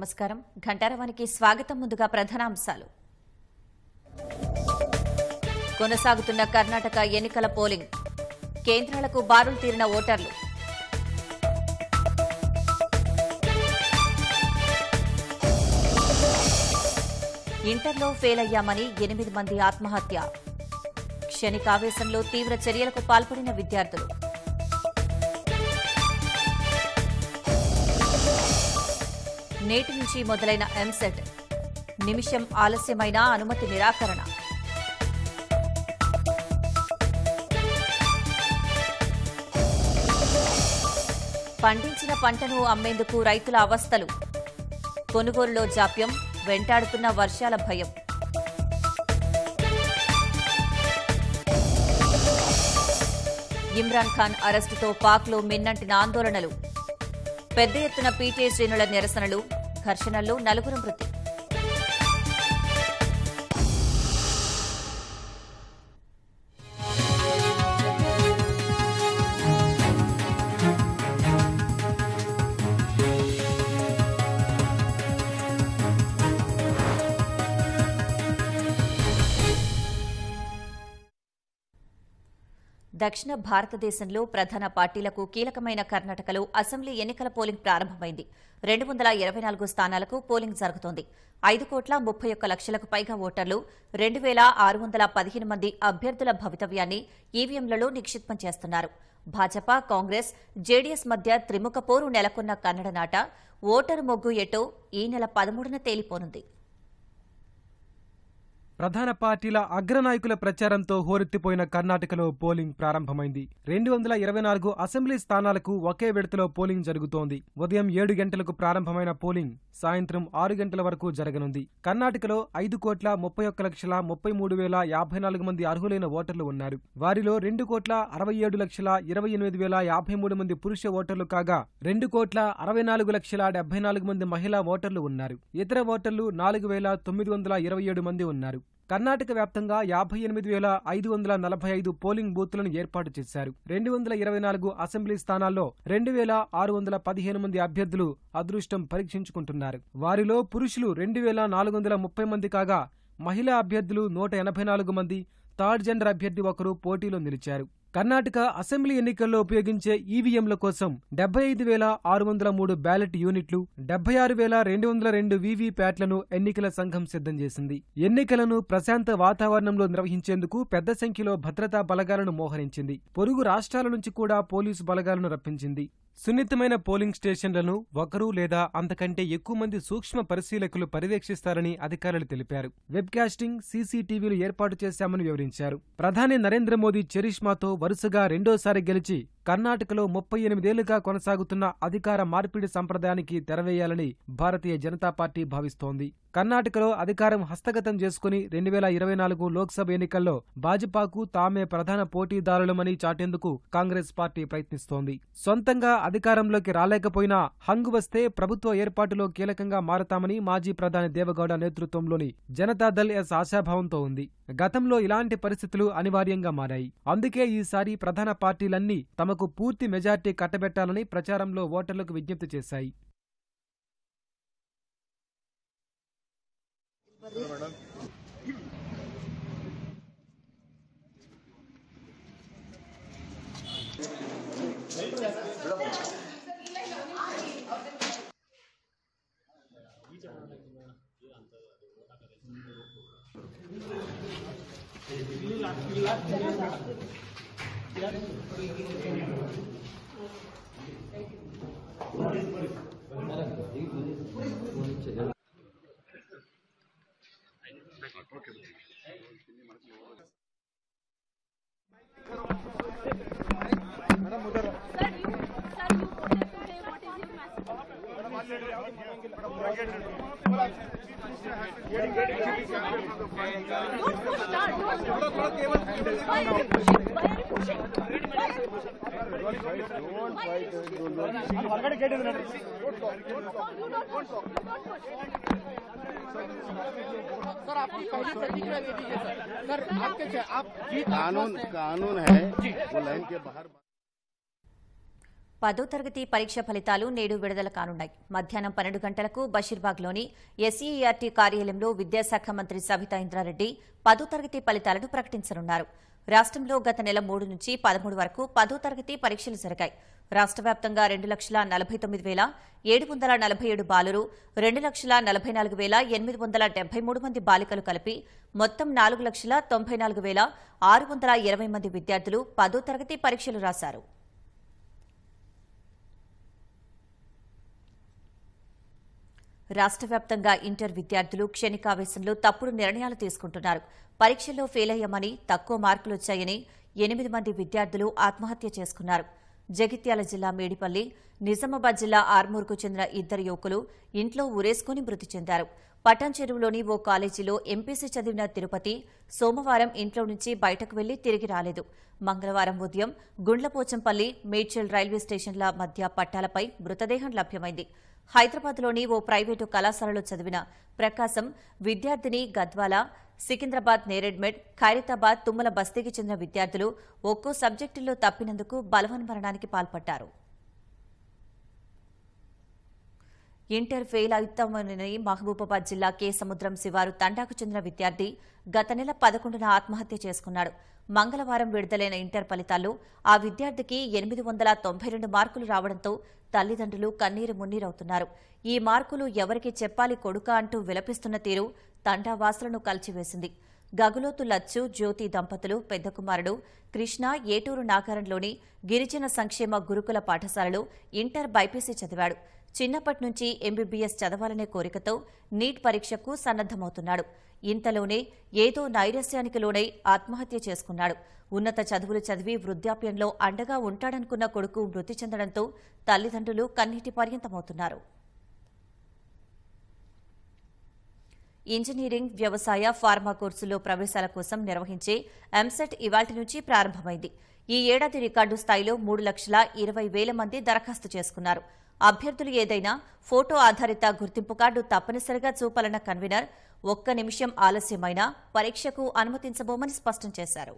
నమస్కారం ఘంటారవానికి స్వాగతం ముందుగా ప్రధానాంశాలు కొనసాగుతున్న కర్ణాటక ఎన్నికల పోలింగ్ కేంద్రాలకు బారులు తీరిన ఓటర్లు ఇంటర్లో ఫెయిల్ అయ్యామని ఎనిమిది మంది ఆత్మహత్య క్షణికావేశంలో తీవ్ర చర్యలకు పాల్పడిన విద్యార్థులు నేటి నుంచి మొదలైన ఎంసెట్ నిమిషం ఆలస్యమైన అనుమతి నిరాకరణ పండించిన పంటను అమ్మేందుకు రైతుల అవస్థలు కొనుగోలులో జాప్యం వెంటాడుతున్న వర్షాల భయం ఇమ్రాన్ ఖాన్ అరెస్టుతో పాక్లో మిన్నంటిన ఆందోళనలు పెద్ద ఎత్తున పీటీ శ్రేణుల నిరసనలు ఘర్షణల్లో నలుగురు మృతి దక్షిణ భారతదేశంలో ప్రధాన పార్టీలకు కీలకమైన కర్ణాటకలో అసెంబ్లీ ఎన్నికల పోలింగ్ ప్రారంభమైంది రెండు వందల ఇరవై నాలుగు స్థానాలకు పోలింగ్ జరుగుతోంది ఐదు కోట్ల ముప్పై ఒక్క లక్షలకు పైగా ఓటర్లు రెండు వేల ఆరు వందల పదిహేను మంది అభ్యర్థుల భవితవ్యాన్ని ఈవీఎంలలో నిక్షిప్తం చేస్తున్నారు భాజపా కాంగ్రెస్ జేడీఎస్ మధ్య త్రిముఖ పోరు నెలకొన్న కన్నడ నాట ఓటరు మొగ్గు ఎటో ఈ నెల పదమూడున తేలిపోనుంది ప్రధాన పార్టీల అగ్రనాయకుల ప్రచారంతో హోరెత్తిపోయిన కర్ణాటకలో పోలింగ్ ప్రారంభమైంది రెండు వందల ఇరవై నాలుగు అసెంబ్లీ స్థానాలకు ఒకే విడతలో పోలింగ్ జరుగుతోంది ఉదయం ఏడు గంటలకు ప్రారంభమైన పోలింగ్ సాయంత్రం ఆరు గంటల వరకు జరగనుంది కర్ణాటకలో ఐదు కోట్ల ముప్పై ఒక్క లక్షల ముప్పై మూడు వేల యాభై నాలుగు మంది అర్హులైన ఓటర్లు ఉన్నారు వారిలో రెండు కోట్ల అరవై ఏడు లక్షల ఇరవై ఎనిమిది వేల యాభై మూడు మంది పురుష ఓటర్లు కాగా రెండు కోట్ల అరవై నాలుగు లక్షల డెబ్బై నాలుగు మంది మహిళా ఓటర్లు ఉన్నారు ఇతర ఓటర్లు నాలుగు వేల తొమ్మిది వందల ఇరవై ఏడు మంది ఉన్నారు కర్ణాటక వ్యాప్తంగా యాభై ఎనిమిది వేల ఐదు వందల నలభై ఐదు పోలింగ్ బూత్లను ఏర్పాటు చేశారు రెండు వందల ఇరవై నాలుగు అసెంబ్లీ స్థానాల్లో రెండు వేల ఆరు వందల పదిహేను మంది అభ్యర్థులు అదృష్టం పరీక్షించుకుంటున్నారు వారిలో పురుషులు రెండు వేల నాలుగు వందల ముప్పై మంది కాగా మహిళా అభ్యర్థులు నూట ఎనభై నాలుగు మంది థర్డ్ జెండర్ అభ్యర్థి ఒకరు పోటీలో నిలిచారు కర్ణాటక అసెంబ్లీ ఎన్నికల్లో ఉపయోగించే ఈవీఎంల కోసం డెబ్బై ఐదు వేల ఆరు వందల మూడు బ్యాలెట్ యూనిట్లు డెబ్బై ఆరు వేల రెండు వందల రెండు వీవీ ప్యాట్లను ఎన్నికల సంఘం సిద్ధం చేసింది ఎన్నికలను ప్రశాంత వాతావరణంలో నిర్వహించేందుకు పెద్ద సంఖ్యలో భద్రతా బలగాలను మోహరించింది పొరుగు రాష్ట్రాల నుంచి కూడా పోలీసు బలగాలను రప్పించింది సున్నితమైన పోలింగ్ స్టేషన్లను ఒకరు లేదా అంతకంటే ఎక్కువ మంది సూక్ష్మ పరిశీలకులు పర్యవేక్షిస్తారని అధికారులు తెలిపారు వెబ్కాస్టింగ్ సీసీటీవీలు ఏర్పాటు చేశామని వివరించారు ప్రధాని నరేంద్ర మోదీ చెరిష్మాతో వరుసగా రెండోసారి గెలిచి కర్ణాటకలో ముప్పై ఎనిమిదేళ్లుగా కొనసాగుతున్న అధికార మార్పిడి సంప్రదాయానికి తెరవేయాలని భారతీయ జనతా పార్టీ భావిస్తోంది కర్ణాటకలో అధికారం హస్తగతం చేసుకుని రెండు వేల ఇరవై నాలుగు లోక్సభ ఎన్నికల్లో భాజపాకు తామే ప్రధాన పోటీదారులమని చాటేందుకు కాంగ్రెస్ పార్టీ ప్రయత్నిస్తోంది సొంతంగా అధికారంలోకి రాలేకపోయినా హంగు వస్తే ప్రభుత్వ ఏర్పాటులో కీలకంగా మారతామని మాజీ ప్రధాని దేవగౌడ నేతృత్వంలోని జనతాదళ్ ఎస్ ఆశాభావంతో ఉంది గతంలో ఇలాంటి పరిస్థితులు అనివార్యంగా మారాయి అందుకే ఈసారి ప్రధాన పార్టీలన్నీ తమకు పూర్తి మెజార్టీ కట్టబెట్టాలని ప్రచారంలో ఓటర్లకు విజ్ఞప్తి చేశాయి Gracias. పదో తరగతి పరీక్ష ఫలితాలు నేడు విడుదల కానున్నాయి మధ్యాహ్నం పన్నెండు గంటలకు బషీర్బాగ్లోని ఎస్ఈఆర్టీ కార్యాలయంలో విద్యాశాఖ మంత్రి సబితా ఇంద్రారెడ్డి పదో తరగతి ఫలితాలను ప్రకటించనున్నారు రాష్ట్రంలో గత నెల మూడు నుంచి పదమూడు వరకు పదో తరగతి పరీక్షలు జరిగాయి రాష్ట్ర వ్యాప్తంగా రెండు లక్షల నలభై తొమ్మిది వేల ఏడు వందల నలభై ఏడు బాలురు రెండు లక్షల నలభై నాలుగు వేల ఎనిమిది వందల డెబ్బై మూడు మంది బాలికలు కలిపి మొత్తం నాలుగు లక్షల తొంభై నాలుగు వేల ఆరు వందల ఇరవై మంది విద్యార్థులు పదో తరగతి పరీక్షలు రాశారు రాష్ట్ర వ్యాప్తంగా ఇంటర్ విద్యార్థులు క్షణికావేశంలో తప్పుడు నిర్ణయాలు తీసుకుంటున్నారు పరీక్షల్లో ఫెయిల్ అయ్యామని తక్కువ మార్కులు వచ్చాయని ఎనిమిది మంది విద్యార్థులు ఆత్మహత్య చేసుకున్నారు జగిత్యాల జిల్లా మేడిపల్లి నిజామాబాద్ జిల్లా ఆర్మూర్కు చెందిన ఇద్దరు యువకులు ఇంట్లో ఉరేసుకుని మృతి చెందారు పటాన్ చెరువులోని ఓ కాలేజీలో ఎంపీసీ చదివిన తిరుపతి సోమవారం ఇంట్లో నుంచి బయటకు వెళ్లి తిరిగి రాలేదు మంగళవారం ఉదయం గుండ్లపోచంపల్లి మేడ్చల్ రైల్వే స్టేషన్ల మధ్య పట్టాలపై మృతదేహం లభ్యమైంది హైదరాబాద్లోని ఓ ప్రైవేటు కళాశాలలో చదివిన ప్రకాశం విద్యార్థిని గద్వాల సికింద్రాబాద్ నేరెడ్మెడ్ ఖైరతాబాద్ తుమ్మల బస్తీకి చెందిన విద్యార్థులు ఒక్కో సబ్జెక్టుల్లో తప్పినందుకు బలవన్మరణానికి పాల్పడ్డారు ఇంటర్ ఫెయిల్ అవుతామని మహబూబాబాద్ జిల్లా కే సముద్రం శివారు తండాకు చెందిన విద్యార్థి గత నెల పదకొండున ఆత్మహత్య చేసుకున్నాడు మంగళవారం విడుదలైన ఇంటర్ ఫలితాల్లో ఆ విద్యార్థికి ఎనిమిది వందల తొంభై రెండు మార్కులు రావడంతో తల్లిదండ్రులు కన్నీరు మున్నీరవుతున్నారు ఈ మార్కులు ఎవరికి చెప్పాలి కొడుక అంటూ విలపిస్తున్న తీరు తండావాసులను కలిచివేసింది గగులోతు లచ్చు జ్యోతి దంపతులు పెద్ద కుమారుడు కృష్ణ ఏటూరు నాగారంలోని గిరిజన సంక్షేమ గురుకుల పాఠశాలలో ఇంటర్ బైపీసీ చదివాడు చిన్నప్పటి నుంచి ఎంబీబీఎస్ చదవాలనే కోరికతో నీట్ పరీక్షకు సన్నద్దమవుతున్నాడు ఇంతలోనే ఏదో నైరస్యానికి లోనై ఆత్మహత్య చేసుకున్నాడు ఉన్నత చదువులు చదివి వృద్ధాప్యంలో అండగా ఉంటాడనుకున్న కొడుకు మృతి చెందడంతో తల్లిదండ్రులు కన్నీటి పర్యంతమవుతున్నారు ఇంజనీరింగ్ వ్యవసాయ ఫార్మా కోర్సుల్లో ప్రవేశాల కోసం నిర్వహించే ఎంసెట్ e ఇవాల్టి నుంచి ప్రారంభమైంది ఈ ఏడాది రికార్డు స్థాయిలో మూడు లక్షల ఇరవై వేల మంది దరఖాస్తు చేసుకున్నారు అభ్యర్థులు ఏదైనా ఫోటో ఆధారిత గుర్తింపు కార్డు తప్పనిసరిగా చూపాలన్న కన్వీనర్ ఒక్క నిమిషం ఆలస్యమైనా పరీక్షకు అనుమతించబోమని స్పష్టం చేశారు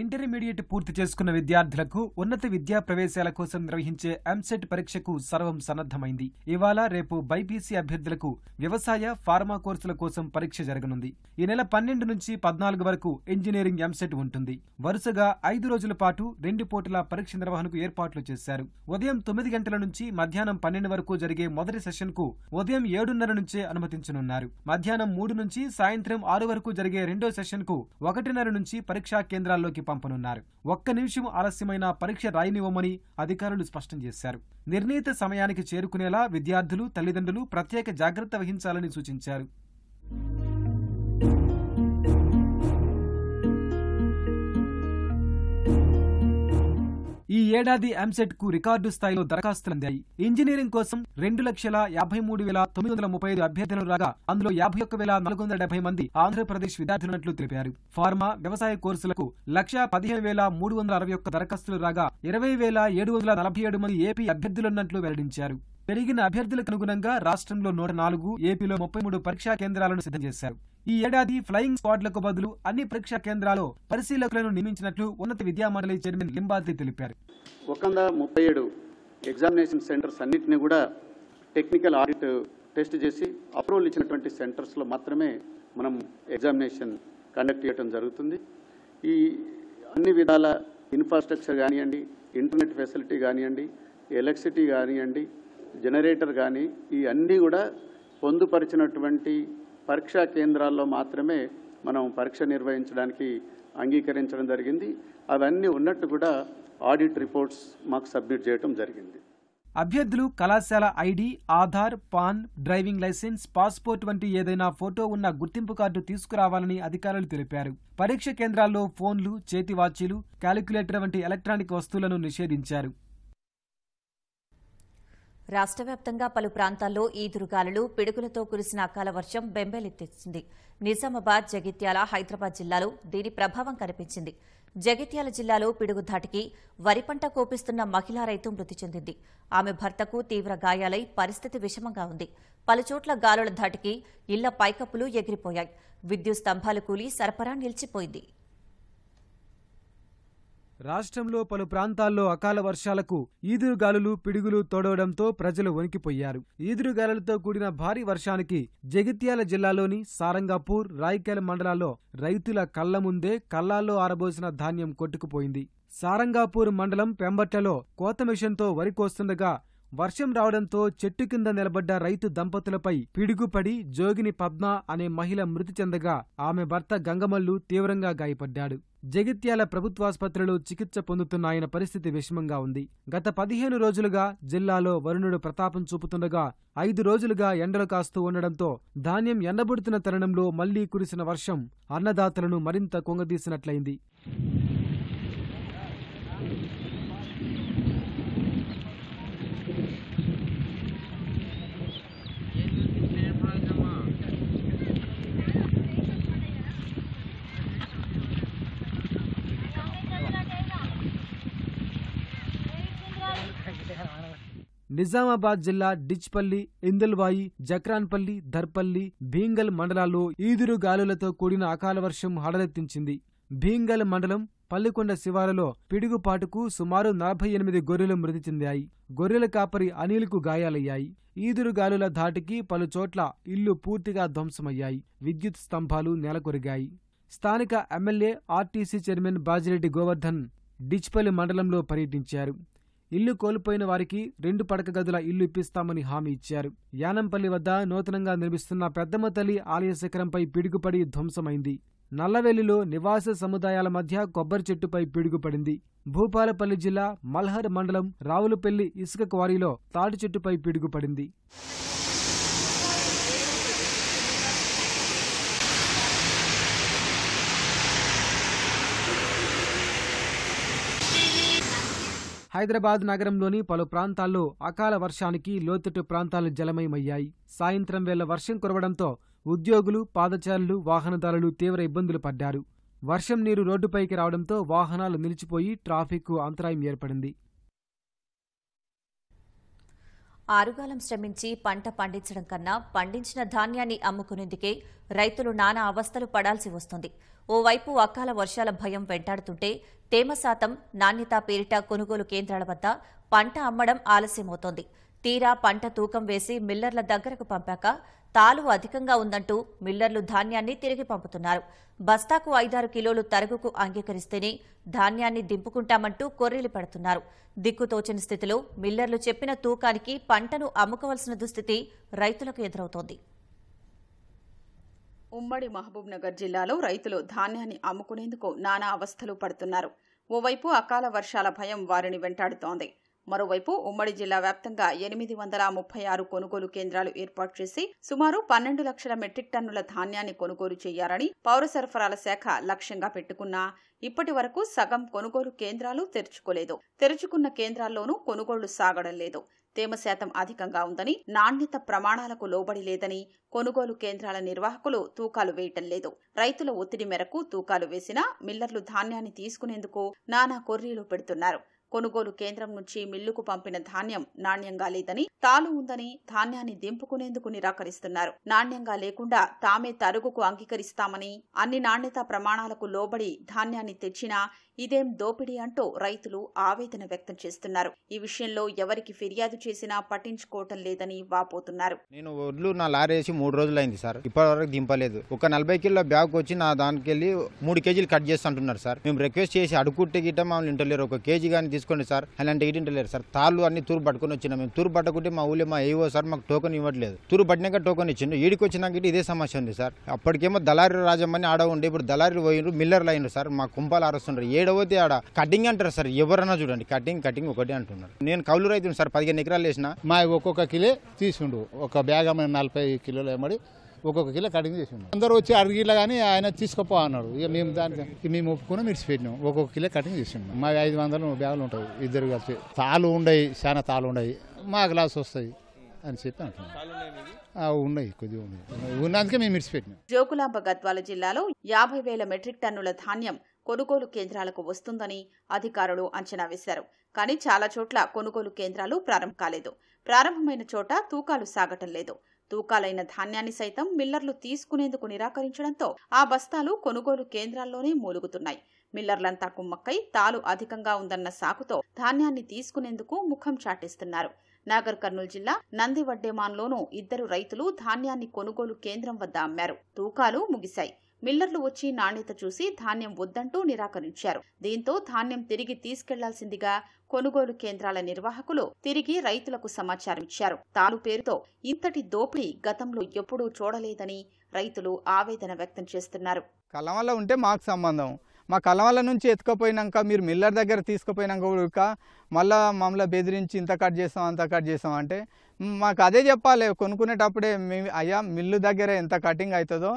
ఇంటర్మీడియట్ పూర్తి చేసుకున్న విద్యార్థులకు ఉన్నత విద్యా ప్రవేశాల కోసం నిర్వహించే ఎంసెట్ e పరీక్షకు సర్వం సన్నద్దమైంది ఇవాళ రేపు బైపీసీ అభ్యర్థులకు వ్యవసాయ ఫార్మా కోర్సుల కోసం పరీక్ష జరగనుంది ఈ నెల పన్నెండు నుంచి పద్నాలుగు వరకు ఇంజనీరింగ్ ఎంసెట్ e ఉంటుంది వరుసగా ఐదు రోజుల పాటు రెండు పోటుల పరీక్ష నిర్వహణకు ఏర్పాట్లు చేశారు ఉదయం తొమ్మిది గంటల నుంచి మధ్యాహ్నం పన్నెండు వరకు జరిగే మొదటి సెషన్కు ఉదయం ఏడున్నర నుంచే అనుమతించనున్నారు మధ్యాహ్నం మూడు నుంచి సాయంత్రం ఆరు వరకు జరిగే రెండో సెషన్కు ఒకటిన్నర నుంచి పరీక్షా కేంద్రాల్లోకి జిల్లాకి పంపనున్నారు ఒక్క నిమిషం ఆలస్యమైన పరీక్ష రాయనివ్వమని అధికారులు స్పష్టం చేశారు నిర్ణీత సమయానికి చేరుకునేలా విద్యార్థులు తల్లిదండ్రులు ప్రత్యేక జాగ్రత్త వహించాలని సూచించారు ఏడాది అంసెట్ కు రికార్డు స్థాయిలో దరఖాస్తులు అందాయి ఇంజనీరింగ్ కోసం రెండు లక్షల యాభై మూడు వేల తొమ్మిది వందల ముప్పై ఐదు అభ్యర్థులు రాగా అందులో యాభై ఒక్క వేల నాలుగు వందల డెబ్బై మంది ఆంధ్రప్రదేశ్ విద్యార్థులున్నట్లు తెలిపారు ఫార్మా వ్యవసాయ కోర్సులకు లక్ష పదిహేను వేల మూడు వందల అరవై ఒక్క దరఖాస్తులు రాగా ఇరవై వేల ఏడు వందల నలభై ఏడు మంది ఏపీ అభ్యర్థులున్నట్లు వెల్లడించారు పెరిగిన అభ్యర్థులకు అనుగుణంగా రాష్ట్రంలో నూట నాలుగు ఏపీలో ముప్పై మూడు పరీక్షా కేంద్రాలను సిద్ధం చేశారు ఈ ఏడాది ఫ్లయింగ్ స్క్వాడ్లకు బదులు అన్ని పరీక్షా కేంద్రాల్లో పరిశీలకులను నియమించినట్లు ఉన్నత విద్యామండలి చైర్మన్ లింబాద్రి తెలిపారు ఒక ముప్పై ఏడు ఎగ్జామినేషన్ సెంటర్స్ అన్నింటినీ కూడా టెక్నికల్ ఆడిట్ టెస్ట్ చేసి అప్రూవల్ ఇచ్చినటువంటి సెంటర్స్లో మాత్రమే మనం ఎగ్జామినేషన్ కండక్ట్ చేయడం జరుగుతుంది ఈ అన్ని విధాల ఇన్ఫ్రాస్ట్రక్చర్ కానివ్వండి ఇంటర్నెట్ ఫెసిలిటీ కానివ్వండి ఎలక్ట్రిసిటీ కానివ్వండి జనరేటర్ కానీ ఈ అన్నీ కూడా పొందుపరిచినటువంటి పరీక్షా కేంద్రాల్లో మాత్రమే మనం పరీక్ష నిర్వహించడానికి అంగీకరించడం జరిగింది అవన్నీ ఉన్నట్టు కూడా ఆడిట్ రిపోర్ట్స్ మాకు సబ్మిట్ చేయడం జరిగింది అభ్యర్థులు కళాశాల ID Aadhaar PAN driving licence passport వంటి ఏదైనా ఫోటో ఉన్న గుర్తింపు కార్డు తీసుకురావాలని అధికారులు తెలిపారు పరీక్ష కేంద్రాల్లో ఫోన్లు చేతివాచీలు క్యాలిక్యులేటర్ వంటి ఎలక్ట్రానిక్ వస్తువులను నిషేధించారు రాష్ట్ర వ్యాప్తంగా పలు ప్రాంతాల్లో ఈదురుగాలులు పిడుగులతో కురిసిన అకాల వర్షం బెంబేలెత్తింది నిజామాబాద్ జగిత్యాల హైదరాబాద్ జిల్లాలో దీని ప్రభావం కనిపించింది జగిత్యాల జిల్లాలో పిడుగు ధాటికి వరి పంట కోపిస్తున్న మహిళా రైతు మృతి చెందింది ఆమె భర్తకు తీవ్ర గాయాలై పరిస్థితి విషమంగా ఉంది పలుచోట్ల గాలుల ధాటికి ఇళ్ల పైకప్పులు ఎగిరిపోయాయి విద్యుత్ స్తంభాలు కూలి సరఫరా నిలిచిపోయింది రాష్ట్రంలో పలు ప్రాంతాల్లో అకాల వర్షాలకు ఈదురుగాలులు పిడుగులు తోడవడంతో ప్రజలు వణికిపోయారు ఈదురుగాలులతో కూడిన భారీ వర్షానికి జగిత్యాల జిల్లాలోని సారంగాపూర్ రాయికల్ మండలాల్లో రైతుల కళ్ల ముందే కళ్లాల్లో ఆరబోసిన ధాన్యం కొట్టుకుపోయింది సారంగాపూర్ మండలం పెంబట్లలో కోత మిషన్తో వరి కోస్తుండగా వర్షం రావడంతో చెట్టు కింద నిలబడ్డ రైతు దంపతులపై పిడుగుపడి జోగిని పద్మ అనే మహిళ మృతి చెందగా ఆమె భర్త గంగమల్లు తీవ్రంగా గాయపడ్డాడు జగిత్యాల ప్రభుత్వాసుపత్రిలో చికిత్స పొందుతున్న ఆయన పరిస్థితి విషమంగా ఉంది గత పదిహేను రోజులుగా జిల్లాలో వరుణుడు ప్రతాపం చూపుతుండగా ఐదు రోజులుగా ఎండలు కాస్తూ ఉండడంతో ధాన్యం ఎండబుడుతున్న తరుణంలో మళ్లీ కురిసిన వర్షం అన్నదాతలను మరింత కొంగదీసినట్లయింది నిజామాబాద్ జిల్లా డిచ్పల్లి ఇందల్వాయి జక్రాన్పల్లి ధర్పల్లి భీంగల్ మండలాల్లో ఈదురు గాలులతో కూడిన అకాల వర్షం హడలెత్తించింది భీంగల్ మండలం పల్లికొండ శివారులో పిడుగుపాటుకు సుమారు నలభై ఎనిమిది గొర్రెలు మృతి చెందాయి గొర్రెల కాపరి అనిల్కు గాయాలయ్యాయి ఈదురు గాలుల ధాటికి పలుచోట్ల ఇల్లు పూర్తిగా ధ్వంసమయ్యాయి విద్యుత్ స్తంభాలు నెలకొరిగాయి స్థానిక MLA RTC chairman Bajireddy Govardhan Dichpally మండలంలో పర్యటించారు ఇల్లు కోల్పోయిన వారికి రెండు పడక గదుల ఇల్లు ఇప్పిస్తామని హామీ ఇచ్చారు యానంపల్లి వద్ద నూతనంగా నిర్మిస్తున్న పెద్దమ్మ తల్లి ఆలయ శిఖరంపై పిడుగుపడి ధ్వంసమైంది నల్లవెల్లిలో నివాస సముదాయాల మధ్య కొబ్బరి చెట్టుపై పిడుగుపడింది భూపాలపల్లి జిల్లా మల్హర్ మండలం రావులపల్లి ఇసుక క్వారీలో తాటి చెట్టుపై పిడుగుపడింది హైదరాబాద్ నగరంలోని పలు ప్రాంతాల్లో అకాల వర్షానికి లోతుటి ప్రాంతాలు జలమయమయ్యాయి సాయంత్రం వేళ వర్షం కురవడంతో ఉద్యోగులు పాదచారులు వాహనదారులు తీవ్ర ఇబ్బందులు పడ్డారు వర్షం నీరు రోడ్డుపైకి రావడంతో వాహనాలు నిలిచిపోయి ట్రాఫిక్కు అంతరాయం ఏర్పడింది ఆరుగాలం శ్రమించి పంట పండించడం కన్నా పండించిన ధాన్యాన్ని అమ్ముకునేందుకే రైతులు నానా అవస్థలు పడాల్సి వస్తుంది ఓవైపు అకాల వర్షాల భయం వెంటాడుతుంటే తేమ శాతం నాణ్యత పేరిట కొనుగోలు కేంద్రాల వద్ద పంట అమ్మడం ఆలస్యమవుతోంది తీరా పంట తూకం వేసి మిల్లర్ల దగ్గరకు పంపాక తాలు అధికంగా ఉందంటూ మిల్లర్లు ధాన్యాన్ని తిరిగి పంపుతున్నారు బస్తాకు ఐదారు కిలోలు తరుగుకు అంగీకరిస్తేనే ధాన్యాన్ని దింపుకుంటామంటూ కొర్రీలు పెడుతున్నారు దిక్కుతోచని స్థితిలో మిల్లర్లు చెప్పిన తూకానికి పంటను అమ్ముకోవలసిన దుస్థితి రైతులకు ఎదురవుతోంది ఉమ్మడి మహబూబ్నగర్ జిల్లాలో రైతులు ధాన్యాన్ని అమ్ముకునేందుకు నానా అవస్థలు పడుతున్నారు ఓవైపు అకాల వర్షాల భయం వారిని వెంటాడుతోంది మరోవైపు ఉమ్మడి జిల్లా వ్యాప్తంగా ఎనిమిది వందల ముప్పై ఆరు కొనుగోలు కేంద్రాలు ఏర్పాటు చేసి సుమారు పన్నెండు లక్షల మెట్రిక్ టన్నుల ధాన్యాన్ని కొనుగోలు చేయాలని పౌర సరఫరాల శాఖ లక్ష్యంగా పెట్టుకున్నా ఇప్పటి వరకు సగం కొనుగోలు కేంద్రాలు తెరుచుకోలేదు తెరుచుకున్న కేంద్రాల్లోనూ కొనుగోళ్లు సాగడం లేదు తేమ శాతం అధికంగా ఉందని నాణ్యత ప్రమాణాలకు లోబడి లేదని కొనుగోలు కేంద్రాల నిర్వాహకులు తూకాలు వేయటం లేదు రైతుల ఒత్తిడి మేరకు తూకాలు వేసినా మిల్లర్లు ధాన్యాన్ని తీసుకునేందుకు నానా కొర్రీలు పెడుతున్నారు కొనుగోలు కేంద్రం నుంచి మిల్లుకు పంపిన ధాన్యం నాణ్యంగా లేదని తాను ఉందని ధాన్యాన్ని దింపుకునేందుకు నిరాకరిస్తున్నారు నాణ్యంగా లేకుండా తామే తరుగుకు అంగీకరిస్తామని అన్ని నాణ్యత ప్రమాణాలకు లోబడి ధాన్యాన్ని తెచ్చినా ఇదేం దోపిడీ అంటూ రైతులు ఆవేదన వ్యక్తం చేస్తున్నారు ఈ విషయంలో ఎవరికి ఫిర్యాదు చేసినా పట్టించుకోవటం లేదని వాపోతున్నారు నేను ఒడ్లు నా లారీ వేసి మూడు రోజులైంది సార్ ఇప్పటివరకు దింపలేదు ఒక నలభై కిలో బ్యాగ్ వచ్చి నా దానికి వెళ్ళి మూడు కేజీలు కట్ చేస్తుంటున్నారు సార్ మేము రిక్వెస్ట్ చేసి అడుగుట్టే గిట్ట మమ్మల్ని ఇంటలేరు ఒక కేజీ కానీ తీసుకోండి సార్ అని అంటే లేదు సార్ తాళ్ళు అన్ని తూరు పట్టుకుని వచ్చినా మేము తూరు పట్టకుంటే మా ఊళ్ళో మా ఏవో సార్ మాకు టోకెన్ ఇవ్వట్లేదు తూరు పట్టినాక టోకెన్ ఇచ్చిండు ఈడికి వచ్చినాక ఇదే సమస్య ఉంది సార్ అప్పటికేమో దళారి రాజమ్మని ఆడ ఉండే ఇప్పుడు దళారీలు పోయిండ్రు మిల్లర్లు అయినారు సార్ మా కుంపాలు అరుస్తుండ్రు ఏడవతే ఆడ కటింగ్ అంటారు సార్ ఎవరన్నా చూడండి కటింగ్ కటింగ్ ఒకటి అంటున్నారు నేను కౌలు రైతును సార్ పదిహేను ఎకరాలు వేసిన మా ఒక్కొక్క కిలో తీసుండు ఒక బ్యాగ్ నలభై కిలోలు ఏమడి ఒక్కొక్క కిలో కటింగ్ చేసిండు అందరూ వచ్చి అరగిల కానీ ఆయన తీసుకుపో అన్నాడు ఇక మేము దానికి మేము ఒప్పుకుని పెట్టినాం ఒక్కొక్క కిలో కటింగ్ చేసిండు మాకు ఐదు వందలు బ్యాగులు ఉంటాయి ఇద్దరు కలిసి తాళ్ళు ఉండయి చాలా తాళ్ళు ఉండయి మా గ్లాస్ వస్తాయి అని చెప్పి అంటున్నాం ఉన్నాయి కొద్దిగా ఉన్నాయి ఉన్నందుకే మేము మిర్చి పెట్టినాం జోకులాంబ గద్వాల జిల్లాలో యాభై వేల మెట్రిక్ టన్నుల ధాన్యం కొనుగోలు కేంద్రాలకు వస్తుందని అధికారులు అంచనా వేశారు కానీ చాలా చోట్ల కొనుగోలు కేంద్రాలు ప్రారంభం కాలేదు ప్రారంభమైన చోట తూకాలు సాగటం లేదు తూకాలైన ధాన్యాన్ని సైతం మిల్లర్లు తీసుకునేందుకు నిరాకరించడంతో ఆ బస్తాలు కొనుగోలు కేంద్రాల్లోనే మూలుగుతున్నాయి మిల్లర్లంతా కుమ్మక్కై తాలు అధికంగా ఉందన్న సాకుతో ధాన్యాన్ని తీసుకునేందుకు ముఖం చాటిస్తున్నారు నాగర్ కర్నూలు జిల్లా నందివడ్డేమాన్లోనూ ఇద్దరు రైతులు ధాన్యాన్ని కొనుగోలు కేంద్రం వద్ద అమ్మారు తూకాలు ముగిశాయి మిల్లర్లు వచ్చి నాణ్యత చూసి ధాన్యం వద్దంటూ నిరాకరించారు దీంతో ధాన్యం తిరిగి తీసుకెళ్లాల్సిందిగా కొనుగోలు కేంద్రాల నిర్వాహకులు తిరిగి రైతులకు సమాచారం ఇచ్చారు తాను పేరుతో ఇంతటి దోపిడీ గతంలో ఎప్పుడూ చూడలేదని రైతులు ఆవేదన వ్యక్తం చేస్తున్నారు కలం ఉంటే మాకు సంబంధం మా కలవల నుంచి ఎత్తుకపోయినాక మీరు మిల్లర్ దగ్గర తీసుకుపోయినాక కూడా మళ్ళా మమ్మల్ని బెదిరించి ఇంత కట్ చేస్తాం అంత కట్ చేస్తాం అంటే మాకు అదే చెప్పాలి కొనుక్కునేటప్పుడే మేము అయ్యా మిల్లు దగ్గర ఎంత కటింగ్ అవుతుందో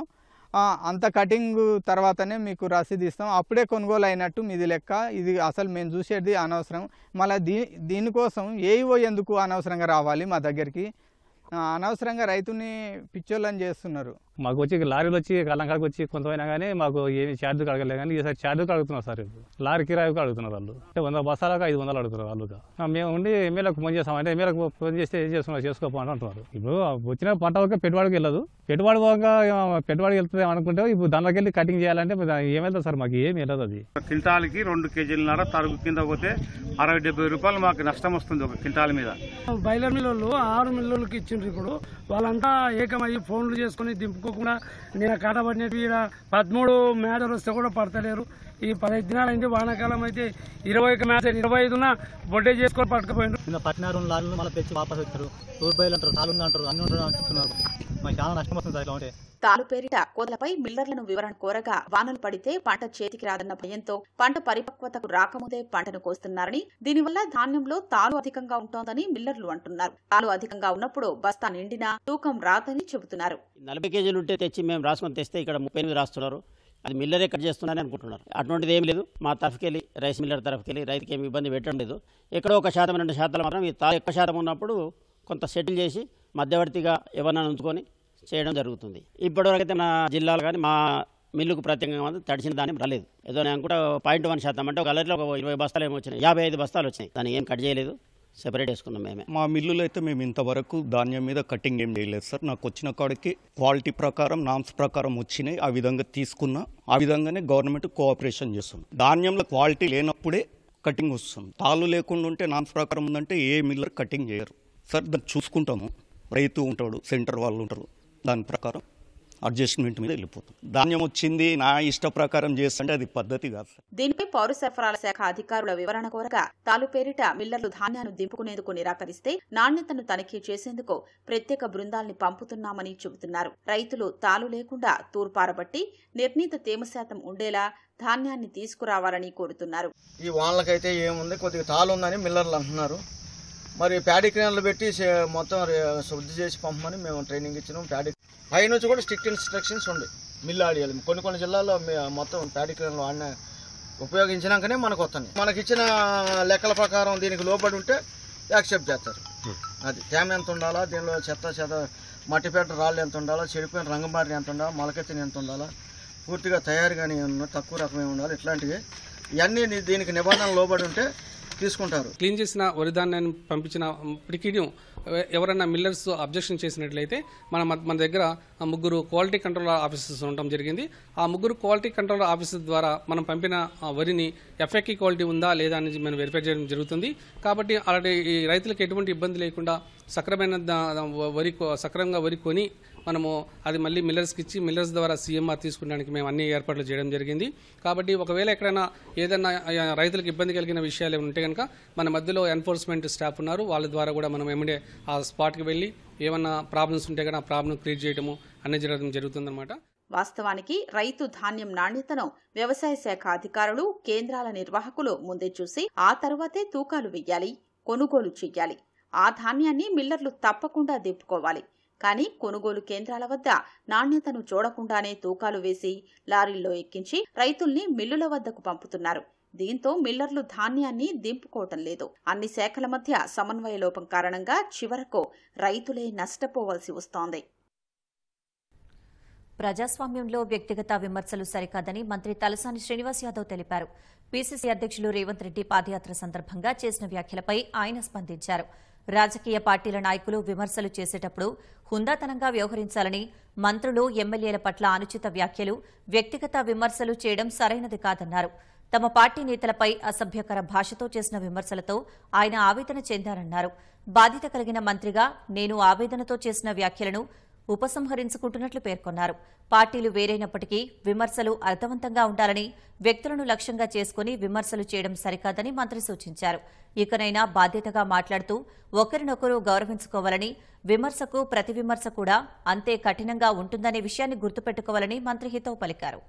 అంత కటింగ్ తర్వాతనే మీకు రసీదు ఇస్తాం అప్పుడే కొనుగోలు అయినట్టు మీది లెక్క ఇది అసలు మేము చూసేది అనవసరం మళ్ళీ దీ దీనికోసం ఏఈఓ e ఎందుకు అనవసరంగా రావాలి మా దగ్గరికి అనవసరంగా రైతుని పిచ్చోళ్ళని చేస్తున్నారు మాకు వచ్చి లారీలు వచ్చి కాడికి వచ్చి కొంతమైనా కానీ మాకు ఏమి చార్జ్ అడగలేదు కానీ ఈసారి చార్జ్ అడుగుతున్నారు సార్ లారీ కిరాయి అడుగుతున్నారు వాళ్ళు వంద బస్సాలకు ఐదు వందలు అడుగుతున్నారు వాళ్ళుగా మేము ఉండి ఎమ్మెల్యేలకు ఫోన్ చేస్తాం అంటే ఎమ్మెల్యేలకు ఫోన్ చేస్తే ఏం చేస్తున్నారు చేసుకోపోని అంటున్నారు ఇప్పుడు వచ్చిన పంట వరకు పెట్టుబడికి వెళ్ళదు పెట్టుబడి పోగా పెట్టుబడికి వెళ్తుంది అనుకుంటే ఇప్పుడు దానిలోకి వెళ్ళి కటింగ్ చేయాలంటే ఏమెళ్తుంది సార్ మాకు ఏమి వెళ్ళదు అది కింటాలకి రెండు కేజీలన్నర తరుగు కింద పోతే అరవై డెబ్బై రూపాయలు మాకు నష్టం వస్తుంది ఒక కింటాల మీద బయలర్ మిల్లు ఆరు మిల్లులకి ఇచ్చి వచ్చిండ్రు ఇప్పుడు వాళ్ళంతా ఏకమయ్యి ఫోన్లు చేసుకుని దింపుకోకుండా నేను కాటపడినట్టు ఇక్కడ పదమూడు మేడలు వస్తే కూడా పడతలేరు ఈ పదహైదు దినాలు అయితే వానాకాలం అయితే ఇరవై ఒక మ్యాచ్ ఇరవై ఐదున బొడ్డే చేసుకొని పట్టుకుపోయిండు నిన్న పట్టినారు లారీలు మళ్ళీ తెచ్చి వాపస్ వచ్చారు టూర్ అంటారు నాలుగు అంటారు అన్ని ఉంటారు చెప్తున్నారు మాకు చాలా నష్టం వస్తుంది సార్ ఇలా ఉంటే పేరిట కోతలపై మిల్లర్లను వివరణ కోరగా వానలు పడితే పంట చేతికి రాదన్న భయంతో పంట పరిపక్వతకు రాకముందే పంటను కోస్తున్నారని దీనివల్ల ధాన్యంలో తాలు అధికంగా ఉంటోందని మిల్లర్లు అంటున్నారు తాలు అధికంగా ఉన్నప్పుడు బస్తా నిండినా తూకం రాదని చెబుతున్నారు నలభై కేజీలు ఉంటే తెచ్చి మేము రాసుకొని తెస్తే ఇక్కడ ముప్పై రాస్తున్నారు అది మిల్లరే కట్ చేస్తున్నారని అనుకుంటున్నారు అటువంటిది ఏం లేదు మా తరఫుకెళ్ళి రైస్ మిల్లర్ వెళ్ళి రైతుకి ఏమి ఇబ్బంది పెట్టడం లేదు ఎక్కడో ఒక శాతం రెండు శాతాలు మాత్రం ఈ తా ఎక్కువ శాతం ఉన్నప్పుడు కొంత సెటిల్ చేసి మధ్యవర్తిగా ఎవరన్నా ఉంచుకొని చేయడం జరుగుతుంది ఇప్పటివరకైతే మా జిల్లాలో కానీ మా మిల్లుకు ప్రత్యేకంగా తడిచిన దాన్ని రాలేదు ఏదో నేను కూడా పాయింట్ వన్ శాతం అంటే ఒక అల్లరిలో ఒక ఇరవై బస్తాలు ఏమి వచ్చినాయి యాభై ఐదు బస్తాలు వచ్చినాయి దాన్ని ఏం కట్ చేయలేదు సెపరేట్ వేసుకున్నాం మేమే మా మిల్లులో అయితే మేము ఇంతవరకు ధాన్యం మీద కటింగ్ ఏం చేయలేదు సార్ నాకు వచ్చిన కాడికి క్వాలిటీ ప్రకారం నామ్స్ ప్రకారం వచ్చినాయి ఆ విధంగా తీసుకున్నా ఆ విధంగానే గవర్నమెంట్ కోఆపరేషన్ చేస్తుంది ధాన్యంలో క్వాలిటీ లేనప్పుడే కటింగ్ వస్తుంది తాళ్ళు లేకుండా ఉంటే నామ్స్ ప్రకారం ఉందంటే ఏ మిల్లర్ కటింగ్ చేయరు సార్ దాన్ని చూసుకుంటాము రైతు ఉంటాడు సెంటర్ వాళ్ళు ఉంటారు దాని ప్రకారం అడ్జస్ట్మెంట్ మీద వెళ్ళిపోతుంది ధాన్యం వచ్చింది నా ఇష్ట ప్రకారం చేస్తుంటే అది పద్ధతి కాదు దీనిపై పౌర సరఫరాల శాఖ అధికారుల వివరణ కోరగా తాలు పేరిట మిల్లర్లు ధాన్యాన్ని దింపుకునేందుకు నిరాకరిస్తే నాణ్యతను తనిఖీ చేసేందుకు ప్రత్యేక బృందాల్ని పంపుతున్నామని చెబుతున్నారు రైతులు తాలు లేకుండా తూర్పారబట్టి నిర్ణీత తేమ శాతం ఉండేలా ధాన్యాన్ని తీసుకురావాలని కోరుతున్నారు ఈ వాళ్ళకైతే ఏముంది కొద్దిగా తాలు ఉందని మిల్లర్లు అంటున్నారు మరి ప్యాడీ క్రేన్లు పెట్టి మొత్తం శుద్ధి చేసి పంపమని మేము ట్రైనింగ్ ఇచ్చినాం ప్యాడీ నుంచి కూడా స్ట్రిక్ట్ ఇన్స్ట్రక్షన్స్ ఉండే మిల్లు ఆడియాలి కొన్ని కొన్ని జిల్లాల్లో మొత్తం ప్యాడీ క్రేన్లు ఆడిన ఉపయోగించినాకనే మనకు వస్తుంది మనకి ఇచ్చిన లెక్కల ప్రకారం దీనికి లోబడి ఉంటే యాక్సెప్ట్ చేస్తారు hmm. అది తేమ ఎంత ఉండాలా దీనిలో చెత్త చెత్త మట్టిపేట రాళ్ళు ఎంత ఉండాలా చెడిపోయిన రంగమారిని ఎంత ఉండాలా మొలకెత్తిని ఎంత ఉండాలా పూర్తిగా తయారుగానే ఉన్న తక్కువ రకమే ఉండాలి ఇట్లాంటివి ఇవన్నీ దీనికి నిబంధనలు లోబడి ఉంటే తీసుకుంటారు క్లీన్ చేసిన వరి ధాన్యాన్ని పంపించినప్పటికీ ఎవరైనా మిల్లర్స్ అబ్జెక్షన్ చేసినట్లయితే మన మన దగ్గర ముగ్గురు క్వాలిటీ కంట్రోల్ ఆఫీసర్స్ ఉండటం జరిగింది ఆ ముగ్గురు క్వాలిటీ కంట్రోల్ ఆఫీసర్ ద్వారా మనం పంపిన వరిని ఎఫ్ఎక్కి క్వాలిటీ ఉందా లేదా అనేది మనం వెరిఫై చేయడం జరుగుతుంది కాబట్టి అలాంటి రైతులకు ఎటువంటి ఇబ్బంది లేకుండా సక్రమైన వరి సక్రమంగా వరి కొని మనము అది మళ్ళీ మిల్లర్స్కి ఇచ్చి మిల్లర్స్ ద్వారా సీఎంఆర్ తీసుకోవడానికి మేము అన్ని ఏర్పాట్లు చేయడం జరిగింది కాబట్టి ఒకవేళ ఎక్కడైనా ఏదైనా రైతులకు ఇబ్బంది కలిగిన విషయాలు ఉంటే కనుక మన మధ్యలో ఎన్ఫోర్స్మెంట్ స్టాఫ్ ఉన్నారు వాళ్ళ ద్వారా కూడా మనం ఏమంటే ఆ స్పాట్కి వెళ్ళి ఏమన్నా ప్రాబ్లమ్స్ ఉంటే కనుక ఆ ప్రాబ్లం క్రియేట్ చేయడము అన్నీ జరగడం జరుగుతుందన్నమాట వాస్తవానికి రైతు ధాన్యం నాణ్యతను వ్యవసాయ శాఖ అధికారులు కేంద్రాల నిర్వాహకులు ముందే చూసి ఆ తర్వాతే తూకాలు వెయ్యాలి కొనుగోలు చెయ్యాలి ఆ ధాన్యాన్ని మిల్లర్లు తప్పకుండా దింపుకోవాలి కానీ కొనుగోలు కేంద్రాల వద్ద నాణ్యతను చూడకుండానే తూకాలు వేసి లారీల్లో ఎక్కించి రైతుల్ని మిల్లుల వద్దకు పంపుతున్నారు దీంతో మిల్లర్లు ధాన్యాన్ని దింపుకోవటం లేదు అన్ని శాఖల మధ్య సమన్వయ లోపం కారణంగా చివరకు రైతులే నష్టపోవలసి వస్తోంది ప్రజాస్వామ్యంలో వ్యక్తిగత విమర్శలు సరికాదని మంత్రి తలసాని శ్రీనివాస్ యాదవ్ తెలిపారు పీసీసీ అధ్యక్షులు రేవంత్ రెడ్డి పాదయాత్ర సందర్భంగా చేసిన వ్యాఖ్యలపై ఆయన స్పందించారు రాజకీయ పార్టీల నాయకులు విమర్శలు చేసేటప్పుడు హుందాతనంగా వ్యవహరించాలని మంత్రులు ఎమ్మెల్యేల పట్ల అనుచిత వ్యాఖ్యలు వ్యక్తిగత విమర్శలు చేయడం సరైనది కాదన్నారు తమ పార్టీ నేతలపై అసభ్యకర భాషతో చేసిన విమర్శలతో ఆయన ఆవేదన చెందారన్నారు బాధిత కలిగిన మంత్రిగా నేను ఆవేదనతో చేసిన వ్యాఖ్యలను ఉపసంహరించుకుంటున్నట్లు పేర్కొన్నారు పార్టీలు వేరైనప్పటికీ విమర్శలు అర్థవంతంగా ఉండాలని వ్యక్తులను లక్ష్యంగా చేసుకుని విమర్శలు చేయడం సరికాదని మంత్రి సూచించారు ఇకనైనా బాధ్యతగా మాట్లాడుతూ ఒకరినొకరు గౌరవించుకోవాలని విమర్శకు ప్రతి విమర్శ కూడా అంతే కఠినంగా ఉంటుందనే విషయాన్ని గుర్తుపెట్టుకోవాలని మంత్రి హితవు పలికారు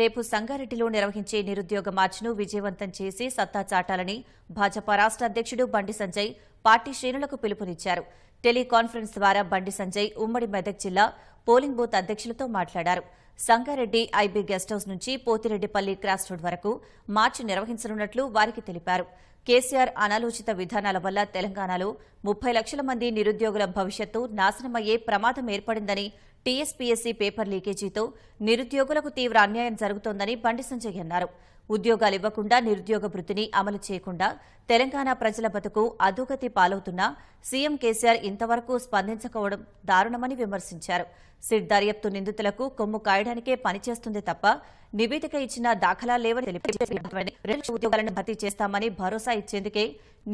రేపు సంగారెడ్డిలో నిర్వహించే నిరుద్యోగ మార్చ్ను విజయవంతం చేసి సత్తా చాటాలని భాజపా రాష్ట అధ్యక్షుడు బండి సంజయ్ పార్టీ శ్రేణులకు పిలుపునిచ్చారు టెలికాన్ఫరెన్స్ ద్వారా బండి సంజయ్ ఉమ్మడి మెదక్ జిల్లా పోలింగ్ బూత్ అధ్యక్షులతో మాట్లాడారు సంగారెడ్డి ఐబీ గెస్ట్ హౌస్ నుంచి పోతిరెడ్డిపల్లి క్రాస్ రోడ్ వరకు మార్చి నిర్వహించనున్నట్లు వారికి తెలిపారు కేసీఆర్ అనాలోచిత విధానాల వల్ల తెలంగాణలో ముప్పై లక్షల మంది నిరుద్యోగుల భవిష్యత్తు నాశనమయ్యే ప్రమాదం ఏర్పడిందని టీఎస్పీఎస్సీ పేపర్ లీకేజీతో నిరుద్యోగులకు తీవ్ర అన్యాయం జరుగుతోందని బండి సంజయ్ అన్నారు ఉద్యోగాలు ఇవ్వకుండా నిరుద్యోగ వృత్తిని అమలు చేయకుండా తెలంగాణ ప్రజల బతుకు అధోగతి పాలవుతున్నా సీఎం కేసీఆర్ ఇంతవరకు స్పందించకపోవడం దారుణమని విమర్శించారు సిట్ దర్యాప్తు నిందితులకు కొమ్ము కాయడానికే పనిచేస్తుంది తప్ప నివేదిక ఇచ్చిన దాఖలా లేవని తెలిపి ఉద్యోగాలను భర్తీ చేస్తామని భరోసా ఇచ్చేందుకే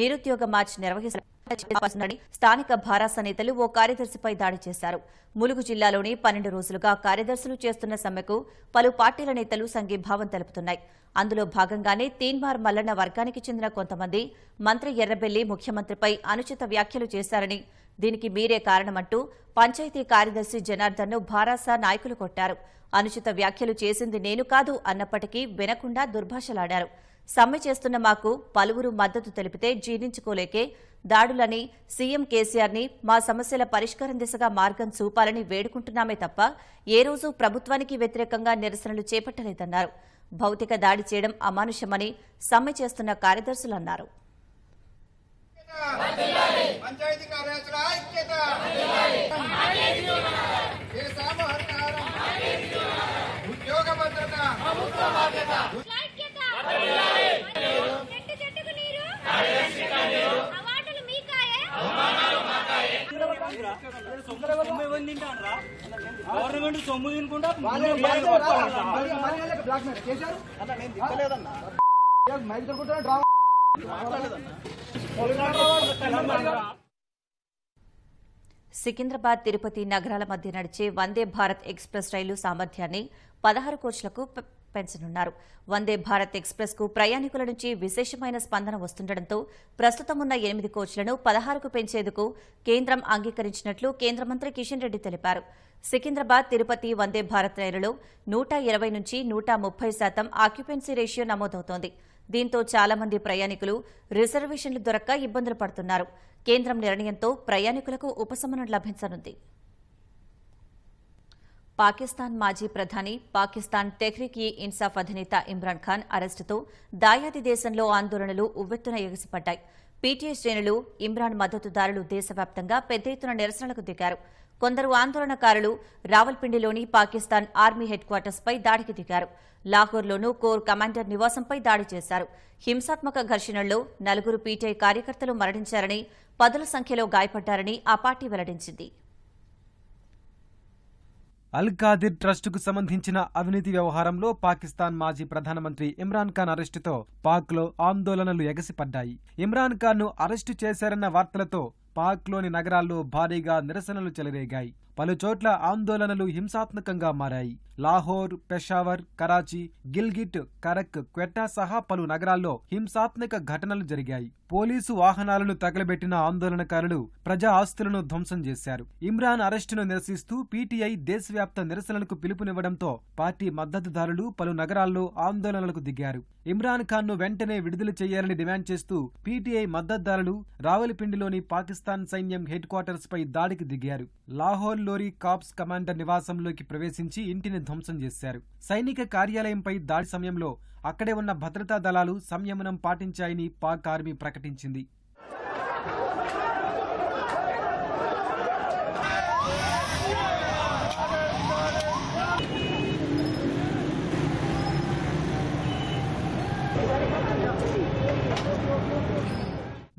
నిరుద్యోగ మార్చ్ నిర్వహిస్తున్నారని స్థానిక భారాస నేతలు ఓ కార్యదర్శిపై దాడి చేశారు ములుగు జిల్లాలోని పన్నెండు రోజులుగా కార్యదర్శులు చేస్తున్న సమ్మెకు పలు పార్టీల నేతలు సంఘీభావం తెలుపుతున్నాయి అందులో భాగంగానే తీన్మార్ మల్లన్న వర్గానికి చెందిన కొంతమంది మంత్రి ఎర్రబెల్లి ముఖ్యమంత్రిపై అనుచిత వ్యాఖ్యలు చేశారని దీనికి మీరే కారణమంటూ పంచాయతీ కార్యదర్శి జనార్దన్ ను భారాసా నాయకులు కొట్టారు అనుచిత వ్యాఖ్యలు చేసింది నేను కాదు అన్నప్పటికీ వినకుండా దుర్భాషలాడారు సమ్మె చేస్తున్న మాకు పలువురు మద్దతు తెలిపితే జీర్ణించుకోలేకే దాడులని సీఎం కేసీఆర్ ని మా సమస్యల పరిష్కారం దిశగా మార్గం చూపాలని వేడుకుంటున్నామే తప్ప ఏ రోజు ప్రభుత్వానికి వ్యతిరేకంగా నిరసనలు చేపట్టలేదన్నారు భౌతిక దాడి చేయడం అమానుషమని సమ్మె చేస్తున్న కార్యదర్శులన్నారు పంచాయతీ కార్యాచరణ ఐక్యత ఉద్యోగ భద్రత గవర్నమెంట్ సొమ్ము తినకుండా సికింద్రాబాద్ తిరుపతి నగరాల మధ్య నడిచే వందే భారత్ ఎక్స్ప్రెస్ రైలు సామర్థ్యాన్ని పదహారు కోచ్లకు పెంచనున్నారు వందే భారత్ ఎక్స్ప్రెస్ కు ప్రయాణికుల నుంచి విశేషమైన స్పందన వస్తుండటంతో ప్రస్తుతం ఉన్న ఎనిమిది కోచ్లను పదహారుకు పెంచేందుకు కేంద్రం అంగీకరించినట్లు కేంద్ర మంత్రి కిషన్ రెడ్డి తెలిపారు సికింద్రాబాద్ తిరుపతి వందే భారత్ రైలులో నూట ఇరవై నుంచి నూట ముప్పై శాతం ఆక్యుపెన్సీ రేషియో నమోదవుతోంది దీంతో చాలా మంది ప్రయాణికులు రిజర్వేషన్లు దొరక్క ఇబ్బందులు పడుతున్నారు కేంద్రం నిర్ణయంతో ప్రయాణికులకు ఉపశమనం లభించనుంది పాకిస్తాన్ మాజీ ప్రధాని పాకిస్తాన్ తెహ్రీక్ ఈ ఇన్సాఫ్ అధినేత ఇమ్రాన్ ఖాన్ అరెస్టుతో దాయాది దేశంలో ఆందోళనలు ఉవ్వెత్తున ఎగసిపడ్డాయి పీటీఏ శ్రేణులు ఇమ్రాన్ మద్దతుదారులు దేశవ్యాప్తంగా పెద్ద ఎత్తున నిరసనలకు దిగారు కొందరు ఆందోళనకారులు రావల్పిండిలోని పాకిస్తాన్ ఆర్మీ హెడ్ క్వార్టర్స్పై దాడికి దిగారు లాహోర్లోనూ కోర్ కమాండర్ నివాసంపై దాడి చేశారు హింసాత్మక ఘర్షణల్లో నలుగురు పీటీఐ కార్యకర్తలు మరణించారని పదుల సంఖ్యలో గాయపడ్డారని ఆ పార్టీ వెల్లడించింది అల్ ఖాదిర్ ట్రస్టుకు సంబంధించిన అవినీతి వ్యవహారంలో పాకిస్తాన్ మాజీ ప్రధానమంత్రి ఇమ్రాన్ ఖాన్ అరెస్టుతో పాక్లో ఆందోళనలు ఎగసిపడ్డాయి ఇమ్రాన్ ఖాన్ను అరెస్టు చేశారన్న వార్తలతో పాక్లోని నగరాల్లో భారీగా నిరసనలు చెలరేగాయి పలుచోట్ల ఆందోళనలు హింసాత్మకంగా మారాయి లాహోర్ పెషావర్ కరాచీ గిల్గిట్ కరక్ క్వెట్టా సహా పలు నగరాల్లో హింసాత్మక ఘటనలు జరిగాయి పోలీసు వాహనాలను తగలబెట్టిన ఆందోళనకారులు ప్రజా ఆస్తులను ధ్వంసం చేశారు ఇమ్రాన్ అరెస్టును నిరసిస్తూ పీటీఐ దేశవ్యాప్త నిరసనలకు పిలుపునివ్వడంతో పార్టీ మద్దతుదారులు పలు నగరాల్లో ఆందోళనలకు దిగారు ఇమ్రాన్ ఖాన్ ను వెంటనే విడుదల చేయాలని డిమాండ్ చేస్తూ పీటీఐ మద్దతుదారులు రావలపిండిలోని పాకిస్తాన్ సైన్యం హెడ్ క్వార్టర్స్ పై దాడికి దిగారు లాహోర్ లోరీ కాప్స్ కమాండర్ నివాసంలోకి ప్రవేశించి ఇంటిని ధ్వంసం చేశారు సైనిక కార్యాలయంపై దాడి సమయంలో అక్కడే ఉన్న భద్రతా దళాలు సంయమనం పాటించాయని పాక్ ఆర్మీ ప్రకటించింది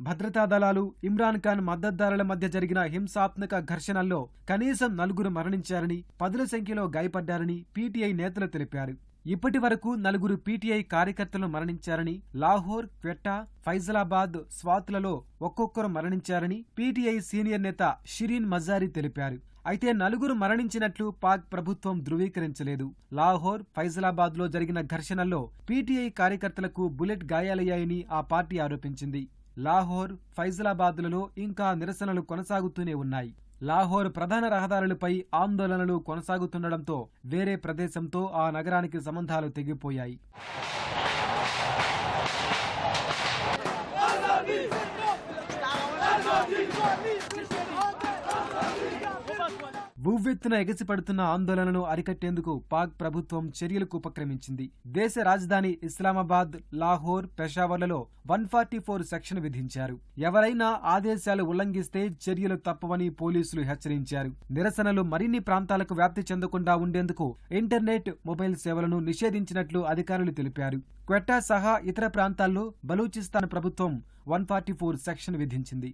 భద్రతా దళాలు ఇమ్రాన్ ఖాన్ మద్దతుదారుల మధ్య జరిగిన హింసాత్మక ఘర్షణల్లో కనీసం నలుగురు మరణించారని పదుల సంఖ్యలో గాయపడ్డారని పీటీఐ నేతలు తెలిపారు ఇప్పటి వరకు నలుగురు పీటీఐ కార్యకర్తలు మరణించారని లాహోర్ క్వెట్టా ఫైజలాబాద్ స్వాతులలో ఒక్కొక్కరు మరణించారని పీటీఐ సీనియర్ నేత షిరీన్ మజారి తెలిపారు అయితే నలుగురు మరణించినట్లు పాక్ ప్రభుత్వం ధృవీకరించలేదు లాహోర్ ఫైజలాబాద్ లో జరిగిన ఘర్షణల్లో పీటీఐ కార్యకర్తలకు బుల్లెట్ గాయాలయ్యాయని ఆ పార్టీ ఆరోపించింది లాహోర్ ఫైజలాబాద్లలో ఇంకా నిరసనలు కొనసాగుతూనే ఉన్నాయి లాహోర్ ప్రధాన రహదారులపై ఆందోళనలు కొనసాగుతుండటంతో వేరే ప్రదేశంతో ఆ నగరానికి సంబంధాలు తెగిపోయాయి భూవెత్తున ఎగసిపడుతున్న ఆందోళనను అరికట్టేందుకు పాక్ ప్రభుత్వం చర్యలకు ఉపక్రమించింది దేశ రాజధాని ఇస్లామాబాద్ లాహోర్ పెషావర్లలో వన్ ఫార్టీ ఫోర్ సెక్షన్ విధించారు ఎవరైనా ఆదేశాలు ఉల్లంఘిస్తే చర్యలు తప్పవని పోలీసులు హెచ్చరించారు నిరసనలు మరిన్ని ప్రాంతాలకు వ్యాప్తి చెందకుండా ఉండేందుకు ఇంటర్నెట్ మొబైల్ సేవలను నిషేధించినట్లు అధికారులు తెలిపారు క్వెట్టా సహా ఇతర ప్రాంతాల్లో బలూచిస్తాన్ ప్రభుత్వం వన్ ఫార్టీ ఫోర్ సెక్షన్ విధించింది